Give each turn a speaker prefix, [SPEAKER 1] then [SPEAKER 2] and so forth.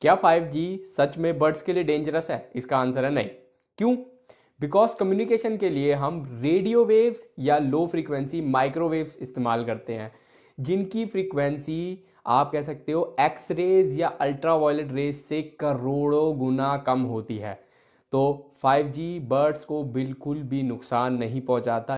[SPEAKER 1] क्या 5G सच में birds के लिए डेंजरस है इसका आंसर है नहीं क्यों बिकॉज कम्युनिकेशन के लिए हम रेडियो वेव्स या लो फ्रिक्वेंसी माइक्रोवेव्स इस्तेमाल करते हैं जिनकी फ्रिक्वेंसी आप कह सकते हो एक्स रेज या अल्ट्रा वायलेट रेज से करोड़ों गुना कम होती है तो 5G बर्ड्स को बिल्कुल भी नुकसान नहीं पहुंचाता